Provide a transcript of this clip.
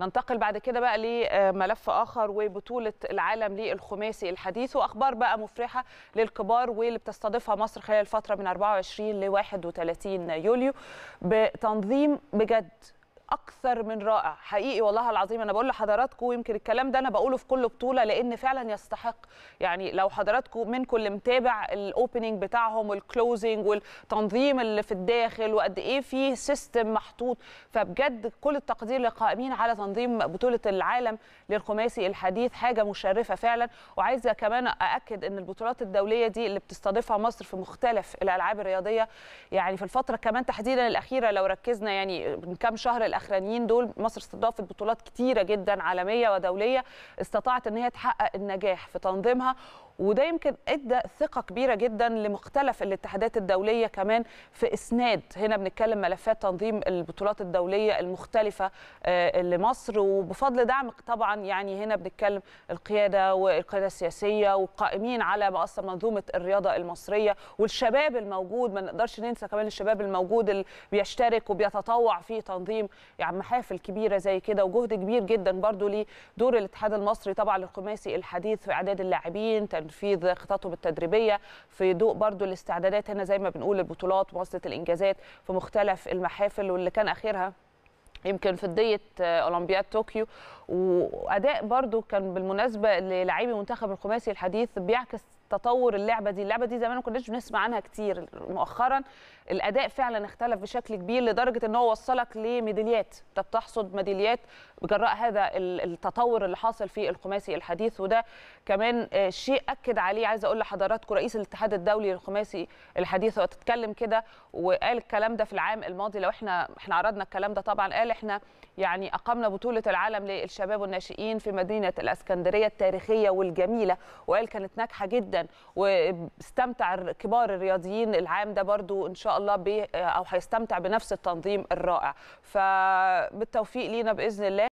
ننتقل بعد كده بقى لملف اخر وبطوله العالم للخماسي الحديث واخبار بقى مفرحه للكبار واللي بتستضيفها مصر خلال الفتره من 24 ل 31 يوليو بتنظيم بجد اكثر من رائع حقيقي والله العظيم انا بقول لحضراتكم يمكن الكلام ده انا بقوله في كل بطوله لان فعلا يستحق يعني لو حضراتكم منكم اللي متابع الاوبننج بتاعهم والكلوزنج والتنظيم اللي في الداخل وقد ايه في سيستم محطوط فبجد كل التقدير للقائمين على تنظيم بطوله العالم للخماسي الحديث حاجه مشرفه فعلا وعايزه كمان ااكد ان البطولات الدوليه دي اللي بتستضيفها مصر في مختلف الالعاب الرياضيه يعني في الفتره كمان تحديدا الاخيره لو ركزنا يعني من كام شهر الاخرانيين السنين دول مصر استضافت بطولات كتيره جدا عالميه ودوليه استطاعت ان هي تحقق النجاح في تنظيمها وده يمكن ادى ثقه كبيره جدا لمختلف الاتحادات الدوليه كمان في اسناد هنا بنتكلم ملفات تنظيم البطولات الدوليه المختلفه آه، لمصر وبفضل دعم طبعا يعني هنا بنتكلم القياده والقياده السياسيه والقائمين على اصلا منظومه الرياضه المصريه والشباب الموجود ما نقدرش ننسى كمان الشباب الموجود اللي بيشترك وبيتطوع في تنظيم يعني محافل كبيره زي كده وجهد كبير جدا برضو لدور الاتحاد المصري طبعا الخماسي الحديث في اعداد اللاعبين تنفيذ خططهم التدريبيه في ضوء برضو الاستعدادات هنا زي ما بنقول البطولات ومنصه الانجازات في مختلف المحافل واللي كان اخرها يمكن فضية آه، أولمبياد طوكيو وأداء برضو كان بالمناسبة للاعبي منتخب الخماسي الحديث بيعكس تطور اللعبه دي اللعبه دي زمان ما كناش بنسمع عنها كتير مؤخرا الاداء فعلا اختلف بشكل كبير لدرجه ان هو وصلك لميداليات انت بتحصد ميداليات جراء هذا التطور اللي حاصل في الخماسي الحديث وده كمان شيء اكد عليه عايز اقول لحضراتكم رئيس الاتحاد الدولي للخماسي الحديث وتتكلم كده وقال الكلام ده في العام الماضي لو احنا احنا عرضنا الكلام ده طبعا قال احنا يعني اقمنا بطوله العالم للشباب والناشئين في مدينه الاسكندريه التاريخيه والجميله وقال كانت ناجحه جدا واستمتع كبار الرياضيين العام ده برضو ان شاء الله بي او هيستمتع بنفس التنظيم الرائع فبالتوفيق لينا باذن الله